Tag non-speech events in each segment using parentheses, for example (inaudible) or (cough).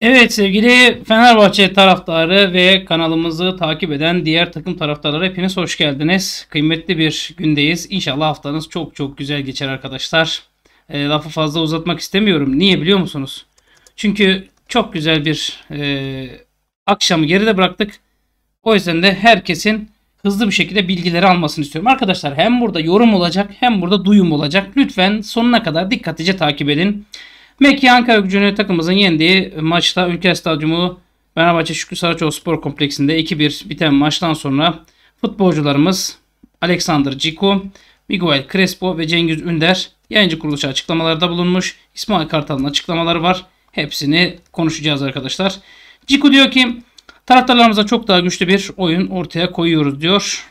Evet sevgili Fenerbahçe taraftarı ve kanalımızı takip eden diğer takım taraftarları hepiniz hoş geldiniz. Kıymetli bir gündeyiz. İnşallah haftanız çok çok güzel geçer arkadaşlar. E, lafı fazla uzatmak istemiyorum. Niye biliyor musunuz? Çünkü çok güzel bir e, akşamı geride bıraktık. O yüzden de herkesin hızlı bir şekilde bilgileri almasını istiyorum. Arkadaşlar hem burada yorum olacak hem burada duyum olacak. Lütfen sonuna kadar dikkatlice takip edin. Mekki Ankara Gücü takımımızın yendiği maçta ülke Stadyumu Fenerbahçe Şükrü Saraçoğlu Spor Kompleksi'nde 2-1 biten maçtan sonra futbolcularımız Alexander Ciku, Miguel Crespo ve Cengiz Ünder yayıncı kuruluşu açıklamalarda bulunmuş. İsmail Kartal'ın açıklamaları var. Hepsini konuşacağız arkadaşlar. Ciku diyor ki taraftarlarımıza çok daha güçlü bir oyun ortaya koyuyoruz diyor.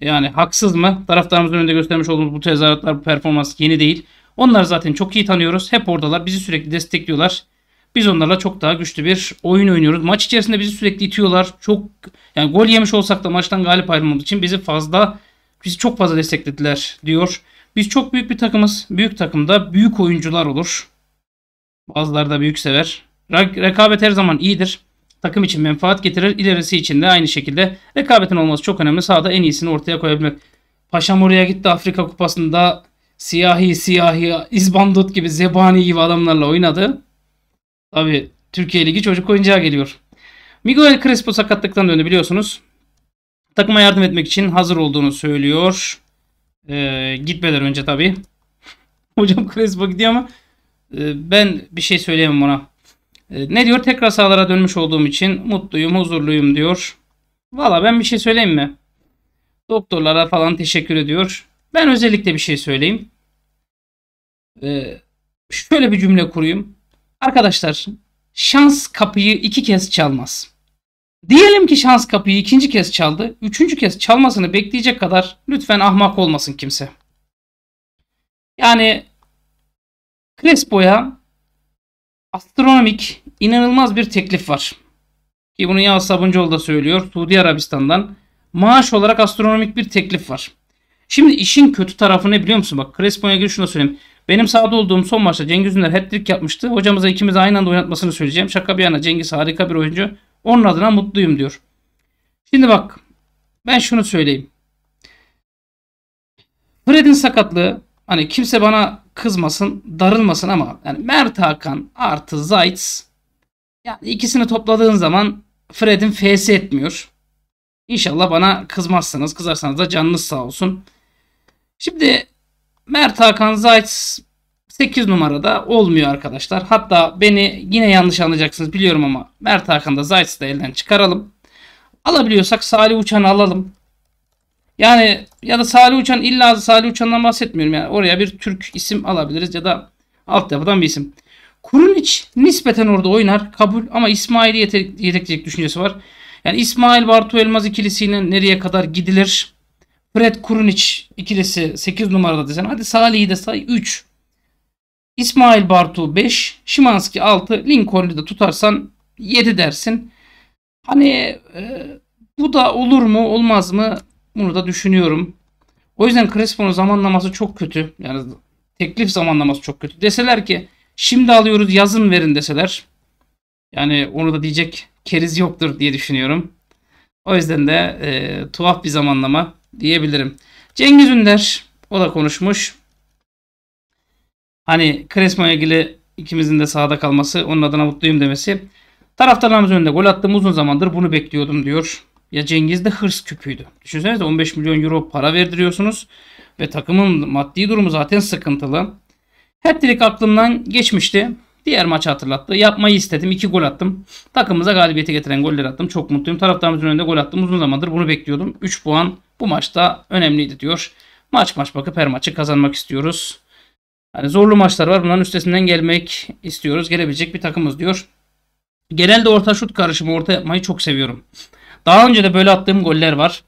Yani haksız mı? Taraftarımızın önünde göstermiş olduğumuz bu tezahüratlar, bu performans yeni değil. Onları zaten çok iyi tanıyoruz. Hep oradalar. Bizi sürekli destekliyorlar. Biz onlarla çok daha güçlü bir oyun oynuyoruz. Maç içerisinde bizi sürekli itiyorlar. Çok yani gol yemiş olsak da maçtan galip ayrılmamız için bizi fazla bizi çok fazla desteklediler diyor. Biz çok büyük bir takımız. Büyük takımda büyük oyuncular olur. Bazıları da büyük sever. Rekabet her zaman iyidir. Takım için menfaat getirir. İlerisi için de aynı şekilde rekabetin olması çok önemli. Sahada en iyisini ortaya koyabilmek. Paşam oraya gitti Afrika Kupası'nda siyahi siyahi izbandut gibi zebani gibi adamlarla oynadı. Tabi Türkiye Ligi çocuk oyuncağı geliyor. Miguel Crespo sakatlıktan döndü biliyorsunuz. Takıma yardım etmek için hazır olduğunu söylüyor. Ee, gitmeden önce tabi. (laughs) Hocam Crespo gidiyor ama e, ben bir şey söyleyemem ona. E, ne diyor? Tekrar sahalara dönmüş olduğum için mutluyum, huzurluyum diyor. Valla ben bir şey söyleyeyim mi? Doktorlara falan teşekkür ediyor. Ben özellikle bir şey söyleyeyim e, şöyle bir cümle kurayım. Arkadaşlar şans kapıyı iki kez çalmaz. Diyelim ki şans kapıyı ikinci kez çaldı. Üçüncü kez çalmasını bekleyecek kadar lütfen ahmak olmasın kimse. Yani Crespo'ya astronomik inanılmaz bir teklif var. Ki bunu Yağız Sabuncuoğlu da söylüyor. Suudi Arabistan'dan maaş olarak astronomik bir teklif var. Şimdi işin kötü tarafı ne biliyor musun? Bak Crespo'ya ilgili şunu da söyleyeyim. Benim sahada olduğum son maçta Cengiz Ünder hat-trick yapmıştı. Hocamıza ikimiz aynı anda oynatmasını söyleyeceğim. Şaka bir yana Cengiz harika bir oyuncu. Onun adına mutluyum diyor. Şimdi bak ben şunu söyleyeyim. Fred'in sakatlığı hani kimse bana kızmasın, darılmasın ama yani Mert Hakan artı Zayt's yani ikisini topladığın zaman Fred'in F'si etmiyor. İnşallah bana kızmazsınız. Kızarsanız da canınız sağ olsun. Şimdi Mert Hakan Zayt 8 numarada olmuyor arkadaşlar. Hatta beni yine yanlış anlayacaksınız biliyorum ama Mert Hakan'da Zayt'ı da elden çıkaralım. Alabiliyorsak Salih Uçan'ı alalım. Yani ya da Salih Uçan illa Salih Uçan'dan bahsetmiyorum. Yani oraya bir Türk isim alabiliriz ya da altyapıdan bir isim. Kurunic nispeten orada oynar kabul ama İsmail'i yetekleyecek düşüncesi var. Yani İsmail Bartu Elmaz ikilisiyle nereye kadar gidilir? Fred Kurunic ikilisi 8 numarada desen. Hadi Salih'i de say 3. İsmail Bartu 5. Şimanski 6. Lincoln'u da tutarsan 7 dersin. Hani e, bu da olur mu olmaz mı bunu da düşünüyorum. O yüzden Crespo'nun zamanlaması çok kötü. Yani teklif zamanlaması çok kötü. Deseler ki şimdi alıyoruz yazın verin deseler. Yani onu da diyecek keriz yoktur diye düşünüyorum. O yüzden de e, tuhaf bir zamanlama diyebilirim. Cengiz Ünder o da konuşmuş. Hani Crespo ilgili ikimizin de sahada kalması, onun adına mutluyum demesi. Taraftarlarımız önünde gol attım uzun zamandır bunu bekliyordum diyor. Ya Cengiz de hırs küpüydü. Düşünsenize 15 milyon euro para verdiriyorsunuz ve takımın maddi durumu zaten sıkıntılı. Hattrick aklımdan geçmişti. Diğer maçı hatırlattı. Yapmayı istedim. iki gol attım. Takımımıza galibiyeti getiren goller attım. Çok mutluyum. Taraftarımızın önünde gol attım. Uzun zamandır bunu bekliyordum. 3 puan bu maçta önemliydi diyor. Maç maç bakıp her maçı kazanmak istiyoruz. Yani zorlu maçlar var. Bunların üstesinden gelmek istiyoruz. Gelebilecek bir takımız diyor. Genelde orta şut karışımı orta yapmayı çok seviyorum. Daha önce de böyle attığım goller var.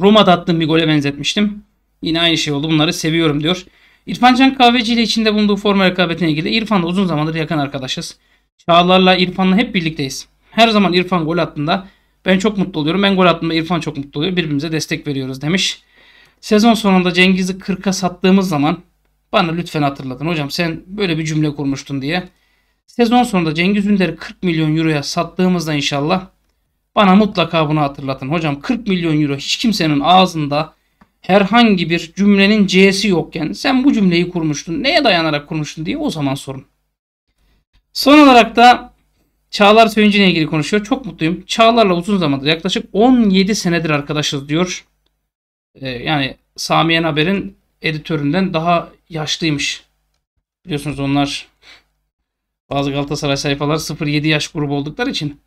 Roma'da attığım bir gole benzetmiştim. Yine aynı şey oldu. Bunları seviyorum diyor. İrfan Can Kahveci ile içinde bulunduğu forma rekabetine ilgili İrfan'la uzun zamandır yakın arkadaşız. Çağlar'la İrfan'la hep birlikteyiz. Her zaman İrfan gol attığında ben çok mutlu oluyorum. Ben gol attığımda İrfan çok mutlu oluyor. Birbirimize destek veriyoruz demiş. Sezon sonunda Cengiz'i 40'a sattığımız zaman bana lütfen hatırlatın. Hocam sen böyle bir cümle kurmuştun diye. Sezon sonunda Cengiz Ünder'i 40 milyon euroya sattığımızda inşallah bana mutlaka bunu hatırlatın. Hocam 40 milyon euro hiç kimsenin ağzında herhangi bir cümlenin C'si yokken sen bu cümleyi kurmuştun. Neye dayanarak kurmuştun diye o zaman sorun. Son olarak da Çağlar Söyüncü ile ilgili konuşuyor. Çok mutluyum. Çağlar'la uzun zamandır yaklaşık 17 senedir arkadaşız diyor. Ee, yani Samiyen Haber'in editöründen daha yaşlıymış. Biliyorsunuz onlar bazı Galatasaray sayfalar 0-7 yaş grubu oldukları için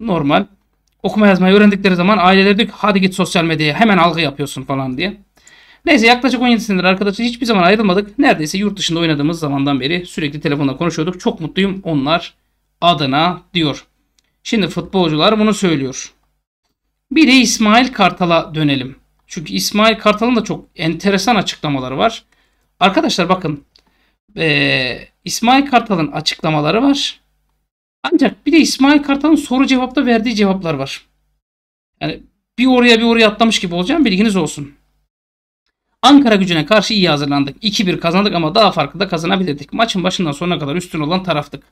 normal. Okuma yazmayı öğrendikleri zaman aileler diyor ki hadi git sosyal medyaya hemen algı yapıyorsun falan diye. Neyse yaklaşık 17 senedir arkadaşız. hiçbir zaman ayrılmadık. Neredeyse yurt dışında oynadığımız zamandan beri sürekli telefonda konuşuyorduk. Çok mutluyum onlar adına diyor. Şimdi futbolcular bunu söylüyor. Bir de İsmail Kartal'a dönelim. Çünkü İsmail Kartal'ın da çok enteresan açıklamaları var. Arkadaşlar bakın ee, İsmail Kartal'ın açıklamaları var. Ancak bir de İsmail Kartal'ın soru cevapta verdiği cevaplar var. Yani bir oraya bir oraya atlamış gibi olacağım bilginiz olsun. Ankara gücüne karşı iyi hazırlandık. 2-1 kazandık ama daha farklı da kazanabilirdik. Maçın başından sonuna kadar üstün olan taraftık.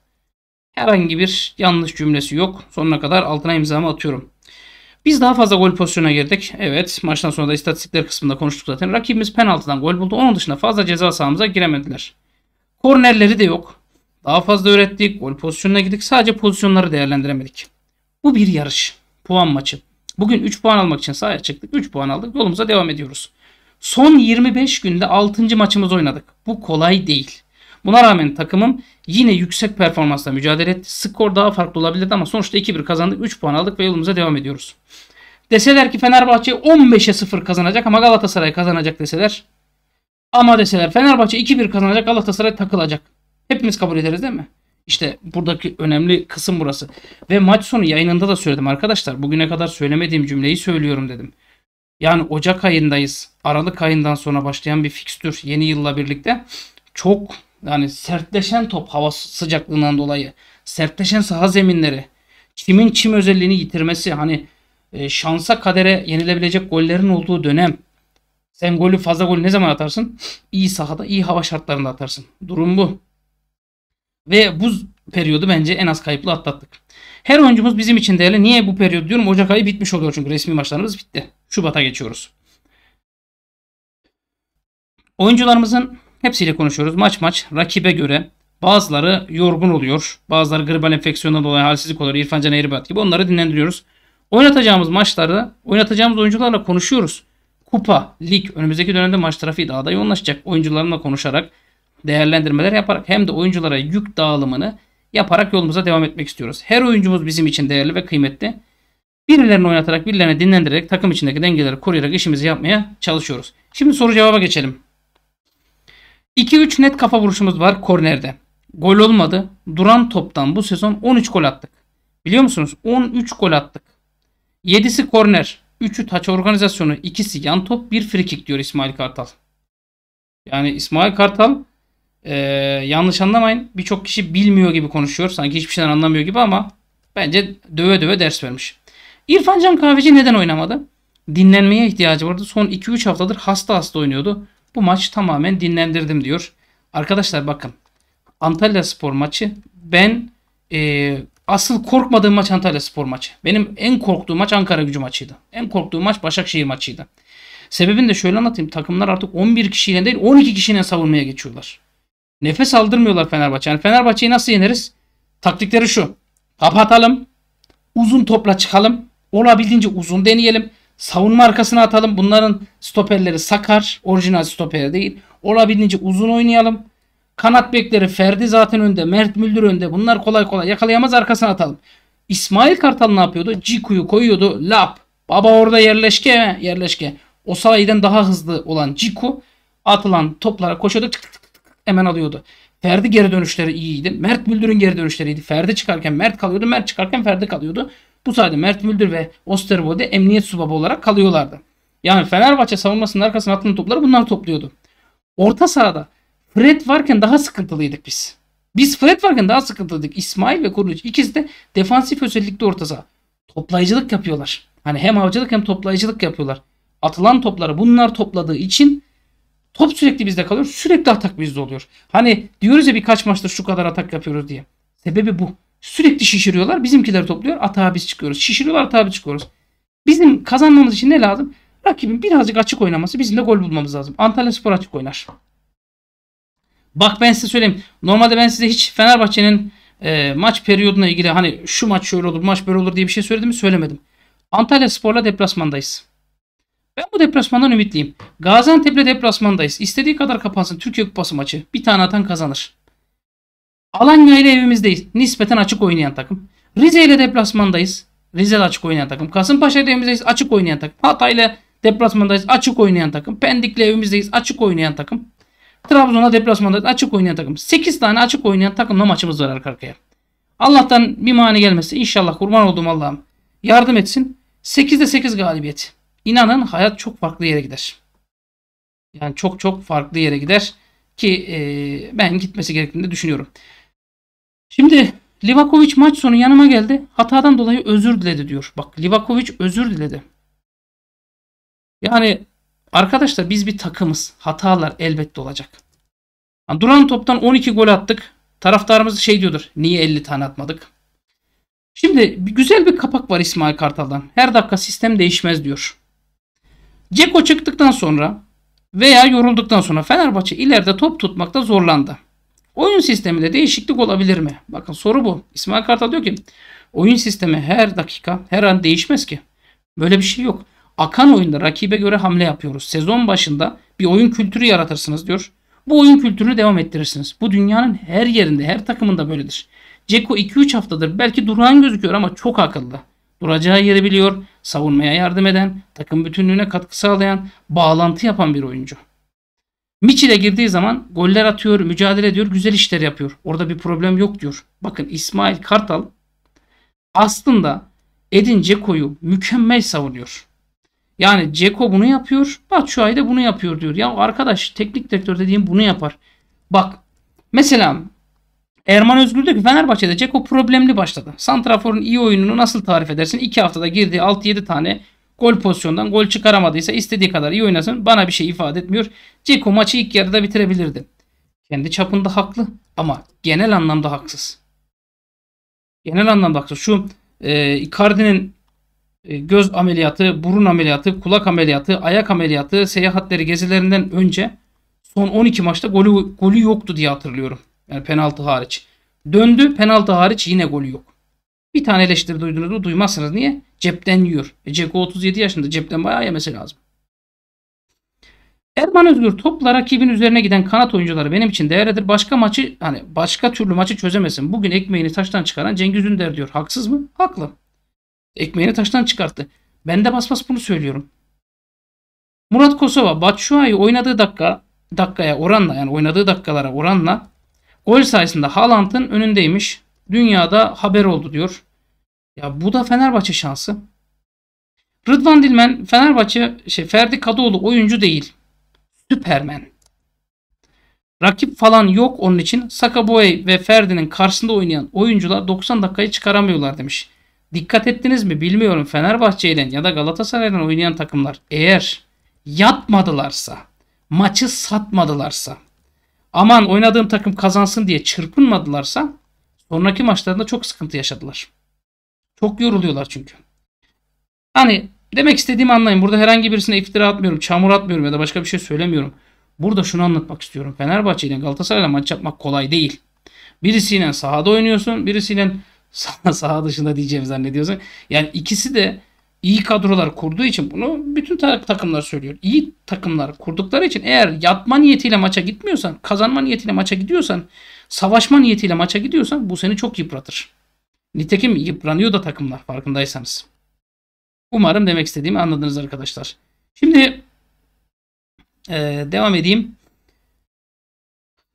Herhangi bir yanlış cümlesi yok. Sonuna kadar altına imzamı atıyorum. Biz daha fazla gol pozisyonuna girdik. Evet maçtan sonra da istatistikler kısmında konuştuk zaten. Rakibimiz penaltıdan gol buldu. Onun dışında fazla ceza sahamıza giremediler. Kornerleri de yok. Daha fazla ürettik. Gol pozisyonuna girdik. Sadece pozisyonları değerlendiremedik. Bu bir yarış. Puan maçı. Bugün 3 puan almak için sahaya çıktık. 3 puan aldık. Yolumuza devam ediyoruz. Son 25 günde 6. maçımızı oynadık. Bu kolay değil. Buna rağmen takımım yine yüksek performansla mücadele etti. Skor daha farklı olabilirdi ama sonuçta 2-1 kazandık. 3 puan aldık ve yolumuza devam ediyoruz. Deseler ki Fenerbahçe 15'e 0 kazanacak ama Galatasaray kazanacak deseler. Ama deseler Fenerbahçe 2-1 kazanacak Galatasaray takılacak. Hepimiz kabul ederiz değil mi? İşte buradaki önemli kısım burası. Ve maç sonu yayınında da söyledim arkadaşlar. Bugüne kadar söylemediğim cümleyi söylüyorum dedim. Yani Ocak ayındayız. Aralık ayından sonra başlayan bir fikstür yeni yılla birlikte. Çok yani sertleşen top hava sıcaklığından dolayı sertleşen saha zeminleri çimin çim özelliğini yitirmesi hani e, şansa kadere yenilebilecek gollerin olduğu dönem sen golü fazla golü ne zaman atarsın? İyi sahada iyi hava şartlarında atarsın. Durum bu. Ve bu periyodu bence en az kayıplı atlattık. Her oyuncumuz bizim için değerli. Niye bu periyod diyorum? Ocak ayı bitmiş oluyor çünkü resmi maçlarımız bitti. Şubat'a geçiyoruz. Oyuncularımızın Hepsiyle konuşuyoruz. Maç maç rakibe göre bazıları yorgun oluyor. Bazıları gribal enfeksiyondan dolayı halsizlik oluyor. İrfan Can Eribat gibi onları dinlendiriyoruz. Oynatacağımız maçlarda oynatacağımız oyuncularla konuşuyoruz. Kupa, lig önümüzdeki dönemde maç trafiği daha da yoğunlaşacak. Oyuncularımla konuşarak değerlendirmeler yaparak hem de oyunculara yük dağılımını yaparak yolumuza devam etmek istiyoruz. Her oyuncumuz bizim için değerli ve kıymetli. Birilerini oynatarak, birilerini dinlendirerek, takım içindeki dengeleri koruyarak işimizi yapmaya çalışıyoruz. Şimdi soru cevaba geçelim. 2-3 net kafa vuruşumuz var kornerde. Gol olmadı. Duran toptan bu sezon 13 gol attık. Biliyor musunuz? 13 gol attık. 7'si korner. 3'ü taç organizasyonu. ikisi yan top. bir free diyor İsmail Kartal. Yani İsmail Kartal ee, yanlış anlamayın. Birçok kişi bilmiyor gibi konuşuyor. Sanki hiçbir şeyden anlamıyor gibi ama bence döve döve ders vermiş. İrfan Can Kahveci neden oynamadı? Dinlenmeye ihtiyacı vardı. Son 2-3 haftadır hasta hasta oynuyordu. Bu maç tamamen dinlendirdim diyor. Arkadaşlar bakın Antalya Spor maçı ben e, asıl korkmadığım maç Antalya Spor maçı. Benim en korktuğum maç Ankara gücü maçıydı. En korktuğum maç Başakşehir maçıydı. Sebebini de şöyle anlatayım. Takımlar artık 11 kişiyle değil 12 kişiyle savunmaya geçiyorlar. Nefes aldırmıyorlar Fenerbahçe. Yani Fenerbahçe'yi nasıl yeneriz? Taktikleri şu. Kapatalım. Uzun topla çıkalım. Olabildiğince uzun deneyelim. Savunma arkasına atalım. Bunların stoperleri sakar. Orijinal stoper değil. Olabildiğince uzun oynayalım. Kanat bekleri Ferdi zaten önde. Mert Müldür önde. Bunlar kolay kolay yakalayamaz arkasına atalım. İsmail Kartal ne yapıyordu? Ciku'yu koyuyordu. Lap. Baba orada yerleşke yerleşke. O sahiden daha hızlı olan Ciku atılan toplara koşuyordu. Tık tık tık tık hemen alıyordu. Ferdi geri dönüşleri iyiydi. Mert Müldür'ün geri dönüşleriydi. Ferdi çıkarken Mert kalıyordu. Mert çıkarken Ferdi kalıyordu. Bu sayede Mert Müldür ve Osterwolde emniyet subabı olarak kalıyorlardı. Yani Fenerbahçe savunmasının arkasına atılan topları bunlar topluyordu. Orta sahada Fred varken daha sıkıntılıydık biz. Biz Fred varken daha sıkıntılıydık. İsmail ve Kuruluç ikisi de defansif özellikli orta saha. Toplayıcılık yapıyorlar. Hani hem avcılık hem toplayıcılık yapıyorlar. Atılan topları bunlar topladığı için top sürekli bizde kalıyor. Sürekli atak bizde oluyor. Hani diyoruz ya birkaç maçta şu kadar atak yapıyoruz diye. Sebebi bu. Sürekli şişiriyorlar. Bizimkiler topluyor. Atağa biz çıkıyoruz. Şişiriyorlar atağa biz çıkıyoruz. Bizim kazanmamız için ne lazım? Rakibin birazcık açık oynaması. Bizim de gol bulmamız lazım. Antalya Spor açık oynar. Bak ben size söyleyeyim. Normalde ben size hiç Fenerbahçe'nin e, maç periyoduna ilgili hani şu maç şöyle olur, maç böyle olur diye bir şey söyledim mi? Söylemedim. Antalya Spor'la deplasmandayız. Ben bu deplasmandan ümitliyim. Gaziantep'le deplasmandayız. İstediği kadar kapansın Türkiye Kupası maçı. Bir tane atan kazanır. Alanya ile evimizdeyiz. Nispeten açık oynayan takım. Rize ile deplasmandayız. Rize ile açık oynayan takım. Kasımpaşa ile evimizdeyiz. Açık oynayan takım. Hatay ile deplasmandayız. Açık oynayan takım. Pendik'le evimizdeyiz. Açık oynayan takım. Trabzon'a deplasmandayız. Açık oynayan takım. 8 tane açık oynayan takımla maçımız var arka arkaya. Allah'tan bir mani gelmesin, İnşallah kurban olduğum Allah'ım yardım etsin. 8'de 8 galibiyet. İnanın hayat çok farklı yere gider. Yani çok çok farklı yere gider ki e, ben gitmesi gerektiğini düşünüyorum. Şimdi Livakovic maç sonu yanıma geldi. Hatadan dolayı özür diledi diyor. Bak Livakovic özür diledi. Yani arkadaşlar biz bir takımız. Hatalar elbette olacak. Yani duran toptan 12 gol attık. Taraftarımız şey diyordur. Niye 50 tane atmadık? Şimdi güzel bir kapak var İsmail Kartal'dan. Her dakika sistem değişmez diyor. Ceko çıktıktan sonra veya yorulduktan sonra Fenerbahçe ileride top tutmakta zorlandı. Oyun sisteminde değişiklik olabilir mi? Bakın soru bu. İsmail Kartal diyor ki oyun sistemi her dakika her an değişmez ki. Böyle bir şey yok. Akan oyunda rakibe göre hamle yapıyoruz. Sezon başında bir oyun kültürü yaratırsınız diyor. Bu oyun kültürünü devam ettirirsiniz. Bu dünyanın her yerinde, her takımında böyledir. Ceko 2-3 haftadır belki duran gözüküyor ama çok akıllı. Duracağı yeri biliyor, savunmaya yardım eden, takım bütünlüğüne katkı sağlayan, bağlantı yapan bir oyuncu. Miçil'e girdiği zaman goller atıyor, mücadele ediyor, güzel işler yapıyor. Orada bir problem yok diyor. Bakın İsmail Kartal aslında Edin Ceko'yu mükemmel savunuyor. Yani Ceko bunu yapıyor, Batshuayi de bunu yapıyor diyor. Ya arkadaş teknik direktör dediğim bunu yapar. Bak mesela Erman Özgür diyor ki Fenerbahçe'de Ceko problemli başladı. Santrafor'un iyi oyununu nasıl tarif edersin? 2 haftada girdi 6-7 tane Gol pozisyondan gol çıkaramadıysa istediği kadar iyi oynasın. Bana bir şey ifade etmiyor. Ceko maçı ilk yarıda bitirebilirdi. Kendi çapında haklı ama genel anlamda haksız. Genel anlamda haksız. Şu e, Icardi'nin e, göz ameliyatı, burun ameliyatı, kulak ameliyatı, ayak ameliyatı, seyahatleri gezilerinden önce son 12 maçta golü, golü yoktu diye hatırlıyorum. Yani penaltı hariç. Döndü penaltı hariç yine golü yok. Bir tane eleştiri duyduğunuzda duymazsınız. Niye? Cepten yiyor. E Ceko 37 yaşında cepten bayağı yemesi lazım. Erman Özgür topla rakibin üzerine giden kanat oyuncuları benim için değerlidir. Başka maçı hani başka türlü maçı çözemesin. Bugün ekmeğini taştan çıkaran Cengiz Ünder diyor. Haksız mı? Haklı. Ekmeğini taştan çıkarttı. Ben de bas bas bunu söylüyorum. Murat Kosova Batshuayi oynadığı dakika dakikaya oranla yani oynadığı dakikalara oranla gol sayısında Haaland'ın önündeymiş dünyada haber oldu diyor. Ya bu da Fenerbahçe şansı. Rıdvan Dilmen Fenerbahçe şey Ferdi Kadıoğlu oyuncu değil. Süpermen. Rakip falan yok onun için. Sakaboy ve Ferdi'nin karşısında oynayan oyuncular 90 dakikayı çıkaramıyorlar demiş. Dikkat ettiniz mi bilmiyorum Fenerbahçe ile ya da Galatasaray'dan oynayan takımlar eğer yatmadılarsa, maçı satmadılarsa, aman oynadığım takım kazansın diye çırpınmadılarsa Sonraki maçlarında çok sıkıntı yaşadılar. Çok yoruluyorlar çünkü. Hani demek istediğimi anlayın. Burada herhangi birisine iftira atmıyorum, çamur atmıyorum ya da başka bir şey söylemiyorum. Burada şunu anlatmak istiyorum. Fenerbahçe ile Galatasaray'la maç yapmak kolay değil. Birisiyle sahada oynuyorsun, birisiyle (laughs) sah saha dışında diyeceğim zannediyorsun. Yani ikisi de iyi kadrolar kurduğu için bunu bütün takımlar söylüyor. İyi takımlar kurdukları için eğer yatma niyetiyle maça gitmiyorsan, kazanma niyetiyle maça gidiyorsan savaşma niyetiyle maça gidiyorsan bu seni çok yıpratır. Nitekim yıpranıyor da takımlar farkındaysanız. Umarım demek istediğimi anladınız arkadaşlar. Şimdi ee, devam edeyim.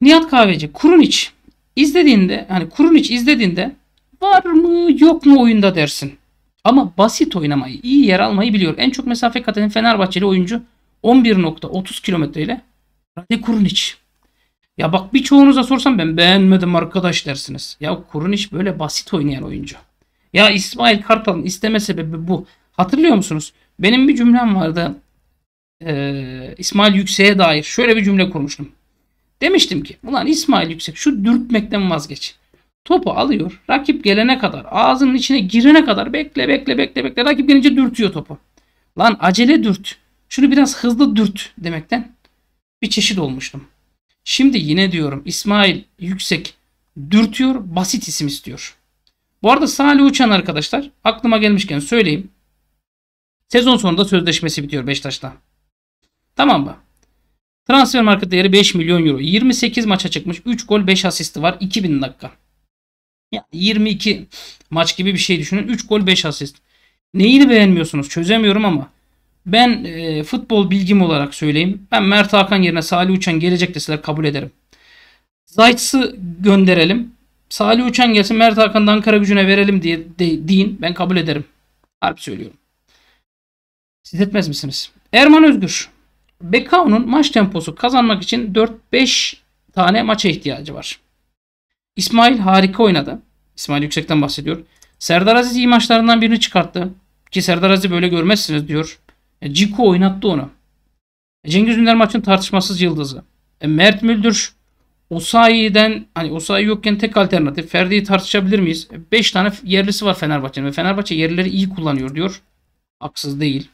Nihat Kahveci, kurun Kurunic İzlediğinde hani kurun Kurunic izlediğinde var mı yok mu oyunda dersin. Ama basit oynamayı, iyi yer almayı biliyor. En çok mesafe kat eden Fenerbahçeli oyuncu 11.30 kilometre ile kurun Kurunic. Ya bak birçoğunuza sorsam ben beğenmedim arkadaş dersiniz. Ya Kurunic böyle basit oynayan oyuncu. Ya İsmail Kartal'ın isteme sebebi bu. Hatırlıyor musunuz? Benim bir cümlem vardı. Ee, İsmail Yüksek'e dair şöyle bir cümle kurmuştum. Demiştim ki ulan İsmail Yüksek şu dürtmekten vazgeç. Topu alıyor. Rakip gelene kadar ağzının içine girene kadar bekle bekle bekle bekle. Rakip gelince dürtüyor topu. Lan acele dürt. Şunu biraz hızlı dürt demekten bir çeşit olmuştum. Şimdi yine diyorum İsmail Yüksek dürtüyor basit isim istiyor. Bu arada Salih Uçan arkadaşlar aklıma gelmişken söyleyeyim. Sezon sonunda sözleşmesi bitiyor Beşiktaş'ta. Tamam mı? Transfer market değeri 5 milyon euro. 28 maça çıkmış. 3 gol 5 asisti var. 2000 dakika. Yani 22 maç gibi bir şey düşünün. 3 gol 5 asist. Neyini beğenmiyorsunuz? Çözemiyorum ama. Ben e, futbol bilgim olarak söyleyeyim. Ben Mert Hakan yerine Salih Uçan gelecek deseler kabul ederim. Zayt'sı gönderelim. Salih Uçan gelsin Mert Hakan'da Ankara gücüne verelim diye de, deyin. Ben kabul ederim. Harp söylüyorum. Siz etmez misiniz? Erman Özgür. Bekao'nun maç temposu kazanmak için 4-5 tane maça ihtiyacı var. İsmail harika oynadı. İsmail Yüksek'ten bahsediyor. Serdar Aziz iyi maçlarından birini çıkarttı. Ki Serdar Aziz böyle görmezsiniz diyor. E, Ciku oynattı onu. E, Cengiz Ünder maçın tartışmasız yıldızı. E, Mert Müldür Osayi'den hani Osayi yokken tek alternatif Ferdi'yi tartışabilir miyiz? 5 e, tane yerlisi var Fenerbahçe'nin ve Fenerbahçe yerleri iyi kullanıyor diyor. Haksız değil.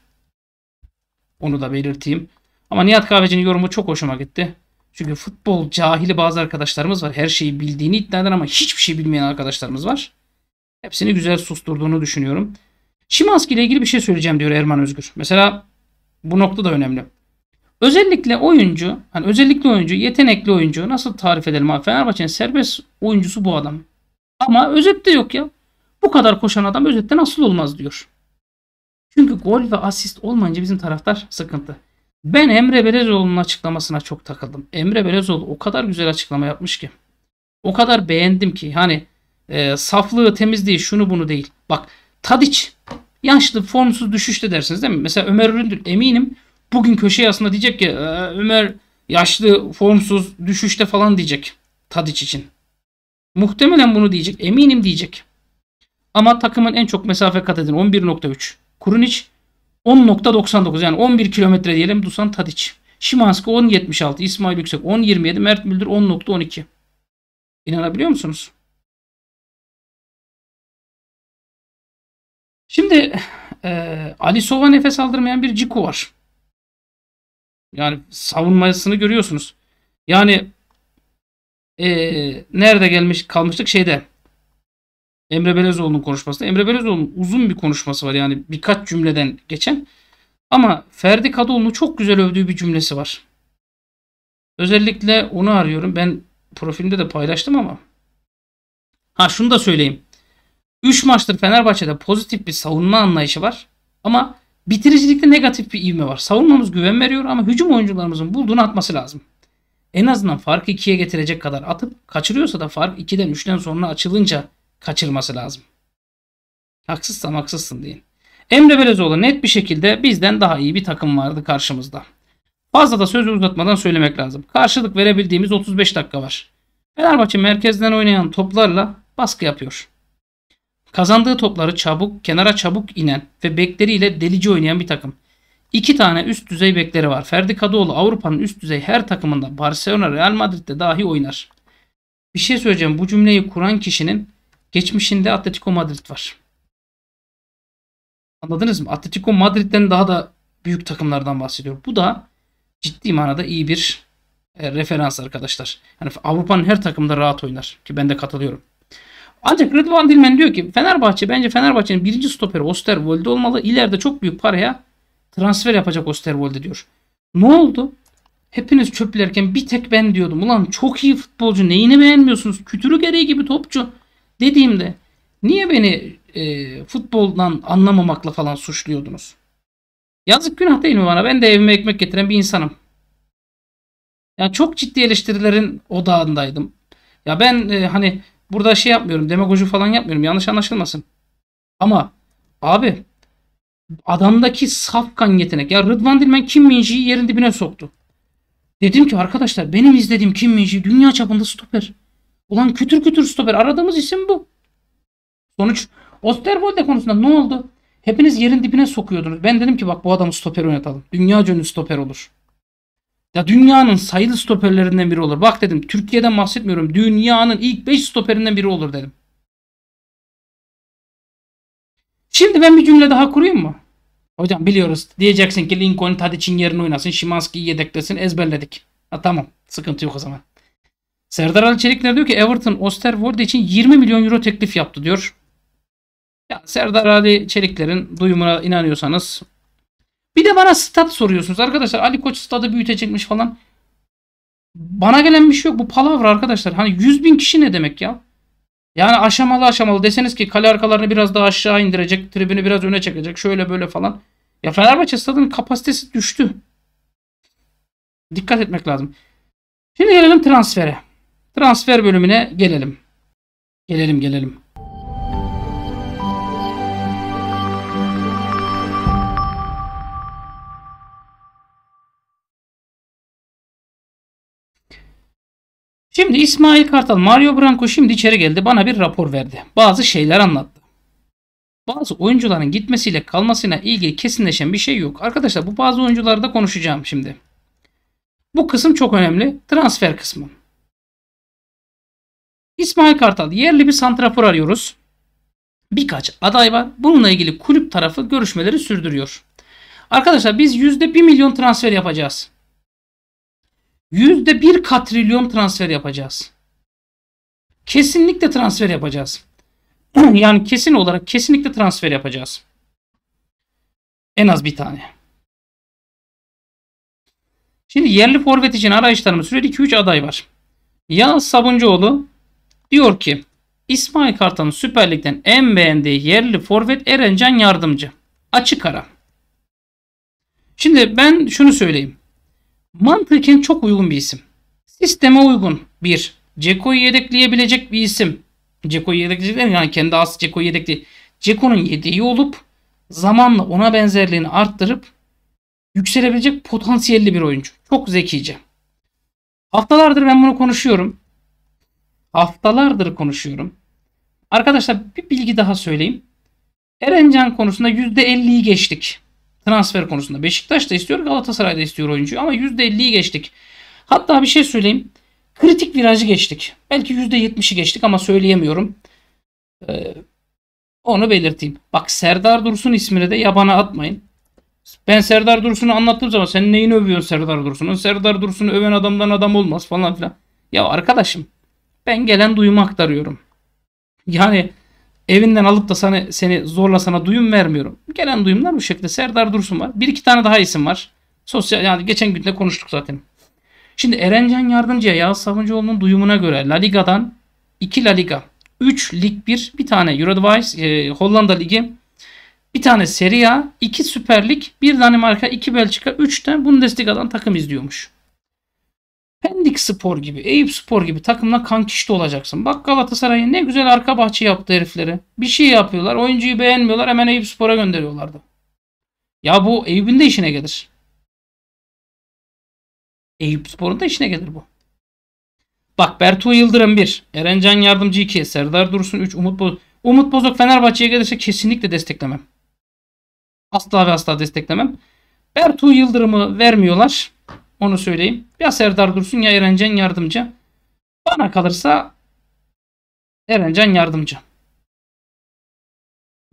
Onu da belirteyim. Ama Nihat Kahveci'nin yorumu çok hoşuma gitti. Çünkü futbol cahili bazı arkadaşlarımız var. Her şeyi bildiğini iddia eden ama hiçbir şey bilmeyen arkadaşlarımız var. Hepsini güzel susturduğunu düşünüyorum. Şimanski ile ilgili bir şey söyleyeceğim diyor Erman Özgür. Mesela bu nokta da önemli. Özellikle oyuncu, hani özellikle oyuncu, yetenekli oyuncu nasıl tarif edelim abi? Fenerbahçe'nin serbest oyuncusu bu adam. Ama özette yok ya. Bu kadar koşan adam özette nasıl olmaz diyor. Çünkü gol ve asist olmayınca bizim taraftar sıkıntı. Ben Emre Belezoğlu'nun açıklamasına çok takıldım. Emre Belezoğlu o kadar güzel açıklama yapmış ki. O kadar beğendim ki. Hani e, saflığı, temizliği şunu bunu değil. Bak Tadiç Yaşlı formsuz düşüşte dersiniz değil mi? Mesela Ömer Üründül eminim bugün köşe yazısında diyecek ki ee, Ömer yaşlı formsuz düşüşte falan diyecek Tadiç için. Muhtemelen bunu diyecek. Eminim diyecek. Ama takımın en çok mesafe kat eden 11.3. Kurunic 10.99 yani 11 kilometre diyelim Dusan Tadiç. Şimanski 10.76, İsmail Yüksek 10.27, Mert Müldür 10.12. İnanabiliyor musunuz? Şimdi e, Ali Sova nefes aldırmayan bir Ciku var. Yani savunmasını görüyorsunuz. Yani e, nerede gelmiş kalmıştık şeyde. Emre Belezoğlu'nun konuşmasında. Emre Belezoğlu'nun uzun bir konuşması var yani birkaç cümleden geçen. Ama Ferdi Kadıoğlu'nu çok güzel övdüğü bir cümlesi var. Özellikle onu arıyorum. Ben profilimde de paylaştım ama. Ha şunu da söyleyeyim. 3 maçtır Fenerbahçe'de pozitif bir savunma anlayışı var. Ama bitiricilikte negatif bir ivme var. Savunmamız güven veriyor ama hücum oyuncularımızın bulduğunu atması lazım. En azından farkı 2'ye getirecek kadar atıp kaçırıyorsa da fark 2'den 3'ten sonra açılınca kaçırması lazım. Haksızsam haksızsın deyin. Emre Belezoğlu net bir şekilde bizden daha iyi bir takım vardı karşımızda. Fazla da sözü uzatmadan söylemek lazım. Karşılık verebildiğimiz 35 dakika var. Fenerbahçe merkezden oynayan toplarla baskı yapıyor. Kazandığı topları çabuk, kenara çabuk inen ve bekleriyle delici oynayan bir takım. İki tane üst düzey bekleri var. Ferdi Kadıoğlu Avrupa'nın üst düzey her takımında Barcelona, Real Madrid'de dahi oynar. Bir şey söyleyeceğim. Bu cümleyi kuran kişinin geçmişinde Atletico Madrid var. Anladınız mı? Atletico Madrid'den daha da büyük takımlardan bahsediyor. Bu da ciddi manada iyi bir e, referans arkadaşlar. Yani Avrupa'nın her takımında rahat oynar ki ben de katılıyorum. Ancak Rıdvan Dilmen diyor ki Fenerbahçe bence Fenerbahçe'nin birinci stoperi Osterwolde olmalı. İleride çok büyük paraya transfer yapacak Osterwolde diyor. Ne oldu? Hepiniz çöplerken bir tek ben diyordum. Ulan çok iyi futbolcu neyini beğenmiyorsunuz? Kütürü gereği gibi topçu dediğimde niye beni e, futboldan anlamamakla falan suçluyordunuz? Yazık günah değil mi bana? Ben de evime ekmek getiren bir insanım. Ya çok ciddi eleştirilerin odağındaydım. Ya ben e, hani Burada şey yapmıyorum. Demagoji falan yapmıyorum. Yanlış anlaşılmasın. Ama abi adamdaki safkan yetenek. Ya Rıdvan Dilmen Kim Minji'yi yerin dibine soktu. Dedim ki arkadaşlar benim izlediğim Kim Minji dünya çapında stoper. Ulan kütür kütür stoper. Aradığımız isim bu. Sonuç Osterwolde konusunda ne oldu? Hepiniz yerin dibine sokuyordunuz. Ben dedim ki bak bu adamı stoper oynatalım. Dünya cönü stoper olur. Ya dünyanın sayılı stoperlerinden biri olur. Bak dedim Türkiye'den bahsetmiyorum. Dünyanın ilk 5 stoperinden biri olur dedim. Şimdi ben bir cümle daha kurayım mı? Hocam biliyoruz. Diyeceksin ki Lincoln Tadic'in yerine oynasın. Şimanski'yi yedeklesin. Ezberledik. Ha, tamam. Sıkıntı yok o zaman. Serdar Ali Çelikler diyor ki Everton Osterwolde için 20 milyon euro teklif yaptı diyor. Ya Serdar Ali Çelikler'in duyumuna inanıyorsanız bir de bana stat soruyorsunuz arkadaşlar. Ali Koç stadı büyütecekmiş falan. Bana gelen bir şey yok. Bu palavra arkadaşlar. Hani 100 bin kişi ne demek ya? Yani aşamalı aşamalı deseniz ki kale arkalarını biraz daha aşağı indirecek. Tribünü biraz öne çekecek. Şöyle böyle falan. Ya Fenerbahçe stadının kapasitesi düştü. Dikkat etmek lazım. Şimdi gelelim transfere. Transfer bölümüne gelelim. Gelelim gelelim. Şimdi İsmail Kartal, Mario Branco şimdi içeri geldi. Bana bir rapor verdi. Bazı şeyler anlattı. Bazı oyuncuların gitmesiyle kalmasına ilgili kesinleşen bir şey yok. Arkadaşlar bu bazı oyuncuları da konuşacağım şimdi. Bu kısım çok önemli. Transfer kısmı. İsmail Kartal yerli bir santrafor arıyoruz. Birkaç aday var. Bununla ilgili kulüp tarafı görüşmeleri sürdürüyor. Arkadaşlar biz %1 milyon transfer yapacağız. Yüzde bir katrilyon transfer yapacağız. Kesinlikle transfer yapacağız. (clears throat) yani kesin olarak kesinlikle transfer yapacağız. En az bir tane. Şimdi yerli forvet için arayışlarımız sürekli 2-3 aday var. Ya Sabuncuoğlu diyor ki İsmail Kartal'ın Süper Lig'den en beğendiği yerli forvet Erencan Yardımcı. Açık ara. Şimdi ben şunu söyleyeyim. Mantıken çok uygun bir isim. Sisteme uygun. bir, Ceko'yu yedekleyebilecek bir isim. Ceko'yu yedekleyecek yani kendi as Ceko'yu yedekli. Ceko'nun yediği olup zamanla ona benzerliğini arttırıp yükselebilecek potansiyelli bir oyuncu. Çok zekice. Haftalardır ben bunu konuşuyorum. Haftalardır konuşuyorum. Arkadaşlar bir bilgi daha söyleyeyim. Erencan konusunda %50'yi geçtik transfer konusunda. Beşiktaş da istiyor, Galatasaray da istiyor oyuncuyu ama %50'yi geçtik. Hatta bir şey söyleyeyim. Kritik virajı geçtik. Belki %70'i geçtik ama söyleyemiyorum. Ee, onu belirteyim. Bak Serdar Dursun ismini de yabana atmayın. Ben Serdar Dursun'u anlattığım zaman sen neyini övüyorsun Serdar Dursun'un? Serdar Dursun'u öven adamdan adam olmaz falan filan. Ya arkadaşım ben gelen duyumu aktarıyorum. Yani evinden alıp da sana, seni zorla sana duyum vermiyorum. Gelen duyumlar bu şekilde. Serdar Dursun var. Bir iki tane daha isim var. Sosyal yani geçen gün de konuştuk zaten. Şimdi Erencan Yardımcı'ya Yağız Savuncuoğlu'nun duyumuna göre La Liga'dan 2 La Liga, 3 Lig 1, bir tane Eredivisie, e, Hollanda Ligi, bir tane Serie A, 2 Süper Lig, bir Danimarka, 2 Belçika, 3 de Bundesliga'dan takım izliyormuş. Pendik Spor gibi, Eyüp Spor gibi takımla kankişte olacaksın. Bak Galatasaray'ın ne güzel arka bahçe yaptı herifleri. Bir şey yapıyorlar. Oyuncuyu beğenmiyorlar. Hemen Eyüp Spor'a gönderiyorlardı. Ya bu Eyüp'ün de işine gelir. Eyüp Spor'un da işine gelir bu. Bak Bertu Yıldırım 1. Erencan Yardımcı 2. Serdar Dursun 3. Umut Bozok. Umut Bozok Fenerbahçe'ye gelirse kesinlikle desteklemem. Asla ve asla desteklemem. Bertu Yıldırım'ı vermiyorlar. Onu söyleyeyim. Ya Serdar Dursun ya Erencan Yardımcı. Bana kalırsa Erencan Yardımcı.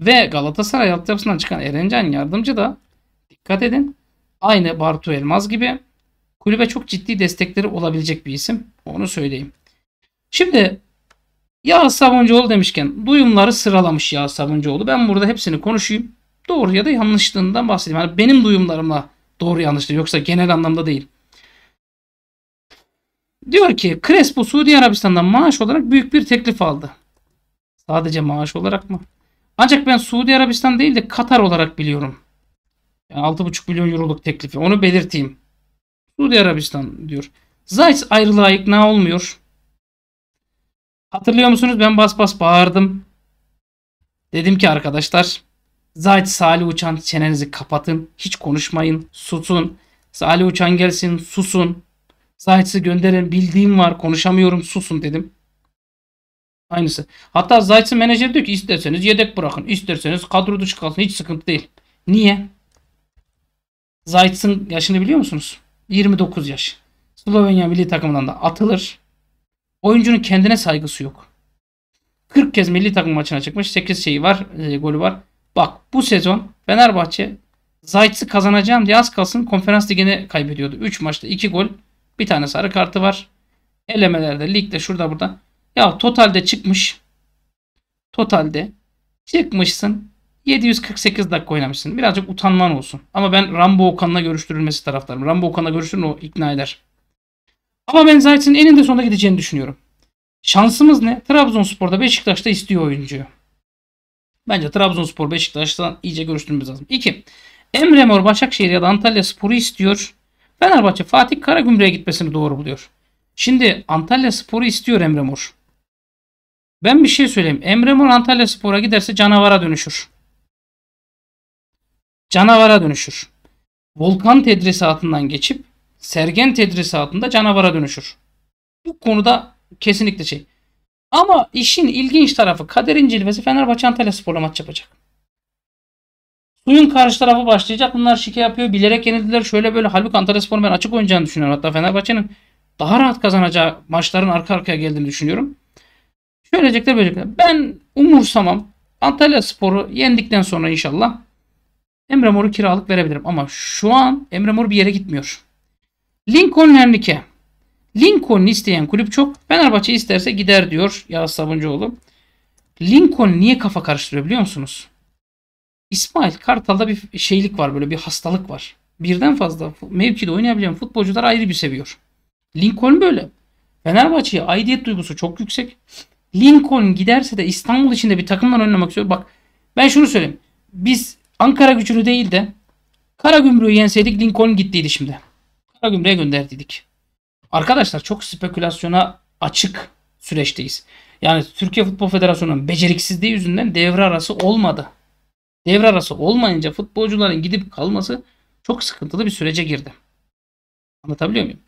Ve Galatasaray altyapısından çıkan Erencan Yardımcı da dikkat edin. Aynı Bartu Elmaz gibi kulübe çok ciddi destekleri olabilecek bir isim. Onu söyleyeyim. Şimdi Yağız Sabuncuoğlu demişken duyumları sıralamış Yağız Sabuncuoğlu. Ben burada hepsini konuşayım. Doğru ya da yanlışlığından bahsedeyim. Yani benim duyumlarımla doğru yanlışlığı yoksa genel anlamda değil. Diyor ki Crespo Suudi Arabistan'dan maaş olarak büyük bir teklif aldı. Sadece maaş olarak mı? Ancak ben Suudi Arabistan değil de Katar olarak biliyorum. Yani 6,5 milyon euroluk teklifi. Onu belirteyim. Suudi Arabistan diyor. Zayt ayrılığa ikna olmuyor. Hatırlıyor musunuz? Ben bas bas bağırdım. Dedim ki arkadaşlar Zayt Salih Uçan çenenizi kapatın. Hiç konuşmayın. Susun. Salih Uçan gelsin. Susun. Zayt'sı gönderin bildiğim var konuşamıyorum susun dedim. Aynısı. Hatta Zayt'sı menajer diyor ki isterseniz yedek bırakın. isterseniz kadro dışı kalsın. Hiç sıkıntı değil. Niye? Zayt'sın yaşını biliyor musunuz? 29 yaş. Slovenya milli takımından da atılır. Oyuncunun kendine saygısı yok. 40 kez milli takım maçına çıkmış. 8 şeyi var, e, golü var. Bak bu sezon Fenerbahçe Zayt'sı kazanacağım diye az kalsın konferans ligine kaybediyordu. 3 maçta 2 gol bir tane sarı kartı var. Elemelerde ligde şurada burada. Ya totalde çıkmış. Totalde çıkmışsın. 748 dakika oynamışsın. Birazcık utanman olsun. Ama ben Rambo Okan'la görüştürülmesi taraftarım. Rambo Okan'la görüştürün o ikna eder. Ama ben Zayt'in eninde sonunda gideceğini düşünüyorum. Şansımız ne? Trabzonspor'da Beşiktaş'ta istiyor oyuncuyu. Bence Trabzonspor Beşiktaş'tan iyice görüştürmemiz lazım. 2. Emre Mor Başakşehir ya da Antalya Spor'u istiyor. Fenerbahçe Fatih Karagümrük'e gitmesini doğru buluyor. Şimdi Antalya Spor'u istiyor Emre Mor. Ben bir şey söyleyeyim. Emre Mor Antalya Spor'a giderse canavara dönüşür. Canavara dönüşür. Volkan Tedrisi altından geçip Sergen Tedrisi altında canavara dönüşür. Bu konuda kesinlikle şey. Ama işin ilginç tarafı Kader İncilvesi Fenerbahçe Antalya Spor'la maç yapacak. Bunun karşı tarafı başlayacak. Bunlar şike yapıyor. Bilerek yenildiler. Şöyle böyle. Halbuki Antalya Antalyaspor ben açık oynayacağını düşünüyorum. Hatta Fenerbahçe'nin daha rahat kazanacağı maçların arka arkaya geldiğini düşünüyorum. Şöylecekler böylecekler. Ben umursamam. Antalya Spor'u yendikten sonra inşallah Emre Mor'u kiralık verebilirim. Ama şu an Emre Mor bir yere gitmiyor. Lincoln Henrique. Lincoln isteyen kulüp çok. Fenerbahçe isterse gider diyor Yağız Sabuncuoğlu. Lincoln niye kafa karıştırıyor biliyor musunuz? İsmail Kartal'da bir şeylik var böyle bir hastalık var. Birden fazla mevkide oynayabilen futbolcular ayrı bir seviyor. Lincoln böyle. Fenerbahçe'ye aidiyet duygusu çok yüksek. Lincoln giderse de İstanbul içinde bir takımdan oynamak istiyor. Bak ben şunu söyleyeyim. Biz Ankara gücünü değil de Kara Karagümrük'ü yenseydik Lincoln gittiydi şimdi. Karagümrük'e gönderdiydik. Arkadaşlar çok spekülasyona açık süreçteyiz. Yani Türkiye Futbol Federasyonu'nun beceriksizliği yüzünden devre arası olmadı. Devre arası olmayınca futbolcuların gidip kalması çok sıkıntılı bir sürece girdi. Anlatabiliyor muyum?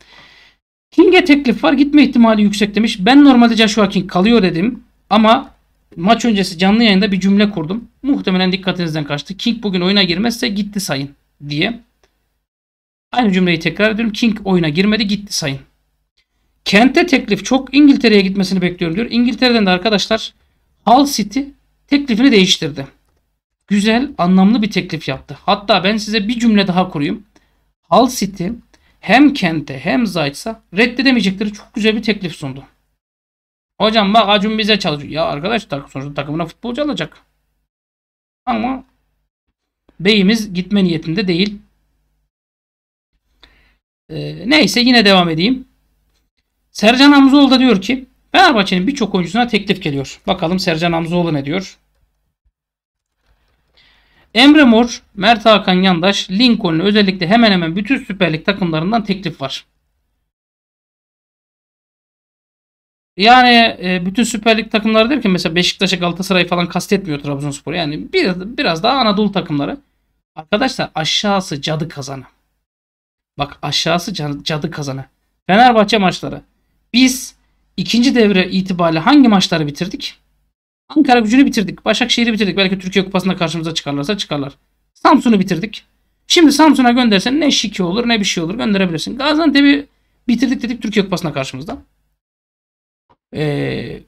King'e teklif var. Gitme ihtimali yüksek demiş. Ben normalde Joshua King kalıyor dedim. Ama maç öncesi canlı yayında bir cümle kurdum. Muhtemelen dikkatinizden kaçtı. King bugün oyuna girmezse gitti sayın diye. Aynı cümleyi tekrar ediyorum. King oyuna girmedi gitti sayın. Kent'e teklif çok İngiltere'ye gitmesini bekliyorum diyor. İngiltere'den de arkadaşlar Hull City teklifini değiştirdi güzel, anlamlı bir teklif yaptı. Hatta ben size bir cümle daha kurayım. Hull City hem Kent'e hem Zayt'sa reddedemeyecekleri çok güzel bir teklif sundu. Hocam bak Acun bize çalışıyor. Ya arkadaş sonuçta takımına futbolcu alacak. Ama beyimiz gitme niyetinde değil. Ee, neyse yine devam edeyim. Sercan Hamzoğlu da diyor ki Fenerbahçe'nin birçok oyuncusuna teklif geliyor. Bakalım Sercan Hamzoğlu ne diyor? Emre Mor, Mert Hakan Yandaş, Lincoln'un özellikle hemen hemen bütün Süper Lig takımlarından teklif var. Yani e, bütün Süper Lig takımları der ki mesela Beşiktaş'a Galatasaray falan kastetmiyor Trabzonspor. Yani bir, biraz daha Anadolu takımları. Arkadaşlar aşağısı cadı kazanı. Bak aşağısı cadı, cadı kazanı. Fenerbahçe maçları. Biz ikinci devre itibariyle hangi maçları bitirdik? Ankara gücünü bitirdik. Başakşehir'i bitirdik. Belki Türkiye Kupası'nda karşımıza çıkarlarsa çıkarlar. Samsun'u bitirdik. Şimdi Samsun'a göndersen ne şiki olur ne bir şey olur gönderebilirsin. Gaziantep'i bitirdik dedik Türkiye Kupası'nda karşımızda. Ee,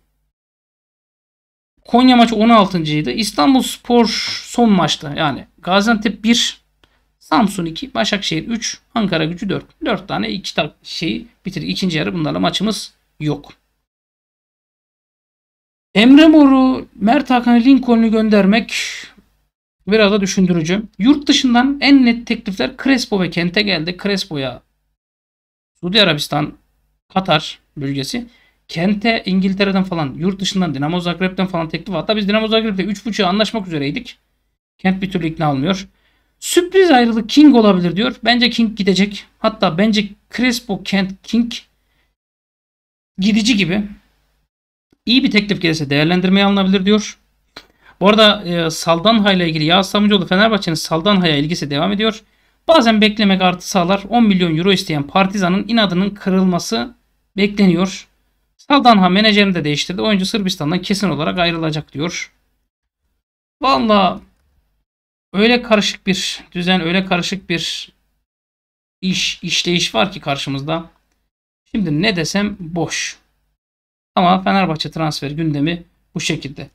Konya maçı 16.ydı. İstanbul Spor son maçta yani Gaziantep 1, Samsun 2, Başakşehir 3, Ankara gücü 4. 4 tane iki tak şeyi bitirdik. İkinci yarı bunlarla maçımız yok. Emre Mor'u, Mert Hakan'ı, Lincoln'u göndermek biraz da düşündürücü. Yurt dışından en net teklifler Crespo ve Kent'e geldi. Crespo'ya Suudi Arabistan, Katar bölgesi. Kent'e İngiltere'den falan, yurt dışından Dinamo Zagreb'den falan teklif. Hatta biz Dinamo Zagreb'le 3.5'e anlaşmak üzereydik. Kent bir türlü ikna olmuyor. Sürpriz ayrılık King olabilir diyor. Bence King gidecek. Hatta bence Crespo, Kent, King gidici gibi. İyi bir teklif gelirse değerlendirmeye alınabilir diyor. Bu arada e, Saldanha ile ilgili Yağız Samucoğlu Fenerbahçe'nin Saldanha'ya ilgisi devam ediyor. Bazen beklemek artı sağlar. 10 milyon euro isteyen Partizan'ın inadının kırılması bekleniyor. Saldanha menajerini de değiştirdi. Oyuncu Sırbistan'dan kesin olarak ayrılacak diyor. Valla öyle karışık bir düzen, öyle karışık bir iş işleyiş var ki karşımızda. Şimdi ne desem boş. Ama Fenerbahçe transfer gündemi bu şekilde.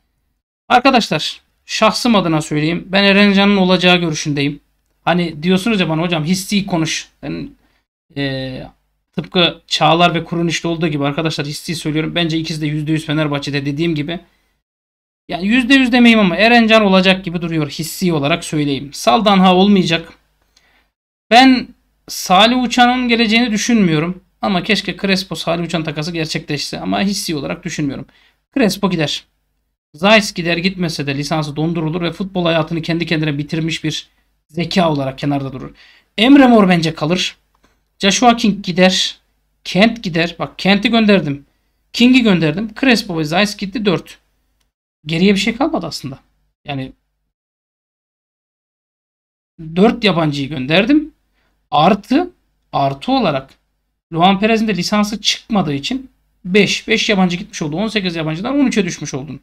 Arkadaşlar şahsım adına söyleyeyim. Ben Erencan'ın olacağı görüşündeyim. Hani diyorsunuz ya bana hocam hissi konuş. Yani, e, tıpkı Çağlar ve Kurun işte olduğu gibi arkadaşlar hissi söylüyorum. Bence ikisi de %100 Fenerbahçe'de dediğim gibi. Yani %100 demeyeyim ama Erencan olacak gibi duruyor hissi olarak söyleyeyim. Saldanha olmayacak. Ben Salih Uçan'ın geleceğini düşünmüyorum. Ama keşke Crespo Salih Uçan takası gerçekleşse. Ama hissi olarak düşünmüyorum. Crespo gider. Zayis gider gitmese de lisansı dondurulur ve futbol hayatını kendi kendine bitirmiş bir zeka olarak kenarda durur. Emre Mor bence kalır. Joshua King gider. Kent gider. Bak Kent'i gönderdim. King'i gönderdim. Crespo ve Zayis gitti 4. Geriye bir şey kalmadı aslında. Yani 4 yabancıyı gönderdim. Artı artı olarak Luan Perez'in de lisansı çıkmadığı için 5. 5 yabancı gitmiş oldu. 18 yabancıdan 13'e düşmüş oldun.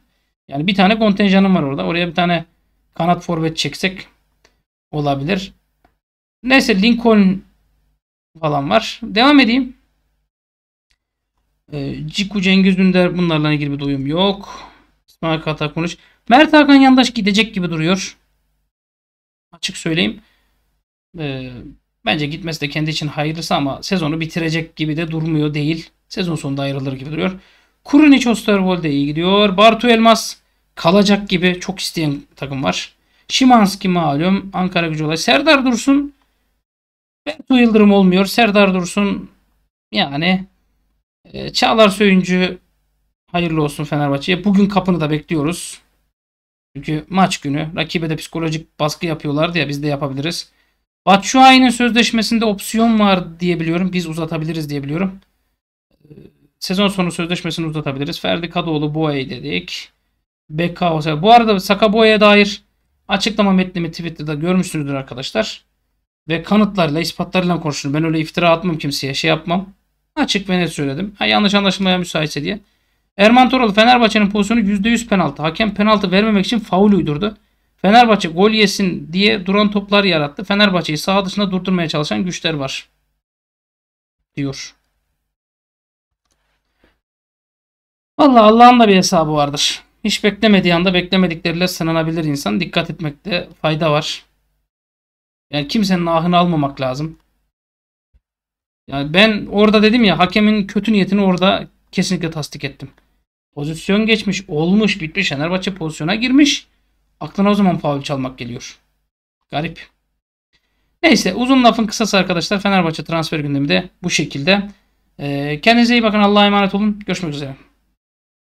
Yani bir tane kontenjanım var orada. Oraya bir tane kanat forvet çeksek olabilir. Neyse Lincoln falan var. Devam edeyim. E, Ciku Cengiz Dündar bunlarla ilgili bir duyum yok. İsmail Kata konuş. Mert Hakan Yandaş gidecek gibi duruyor. Açık söyleyeyim. E, Bence gitmesi de kendi için hayırlısı ama sezonu bitirecek gibi de durmuyor değil. Sezon sonunda ayrılır gibi duruyor. Kurunic Osterwold'e iyi gidiyor. Bartu Elmas kalacak gibi çok isteyen takım var. Şimanski malum. Ankara gücü olay. Serdar Dursun Bertu Yıldırım olmuyor. Serdar Dursun yani e, Çağlar Söyüncü hayırlı olsun Fenerbahçe'ye. Bugün kapını da bekliyoruz. Çünkü maç günü rakibe de psikolojik baskı yapıyorlardı ya biz de yapabiliriz. Batshuayi'nin sözleşmesinde opsiyon var diyebiliyorum, Biz uzatabiliriz diyebiliyorum. Ee, sezon sonu sözleşmesini uzatabiliriz. Ferdi Kadıoğlu boyayı dedik. Beka Bu arada Saka Boye'ye dair açıklama metnimi Twitter'da görmüşsünüzdür arkadaşlar. Ve kanıtlarla, ispatlarla konuşurum. Ben öyle iftira atmam kimseye. Şey yapmam. Açık ve net söyledim. Ha, yanlış anlaşılmaya müsaitse diye. Erman Toroğlu Fenerbahçe'nin pozisyonu %100 penaltı. Hakem penaltı vermemek için faul uydurdu. Fenerbahçe gol yesin diye duran toplar yarattı. Fenerbahçe'yi sağ dışında durdurmaya çalışan güçler var. Diyor. Valla Allah'ın da bir hesabı vardır. Hiç beklemediği anda beklemedikleriyle sınanabilir insan. Dikkat etmekte fayda var. Yani kimsenin ahını almamak lazım. Yani ben orada dedim ya hakemin kötü niyetini orada kesinlikle tasdik ettim. Pozisyon geçmiş, olmuş, bitmiş. Fenerbahçe pozisyona girmiş. Aklına o zaman faul çalmak geliyor. Garip. Neyse uzun lafın kısası arkadaşlar. Fenerbahçe transfer gündemi de bu şekilde. Ee, kendinize iyi bakın. Allah'a emanet olun. Görüşmek üzere.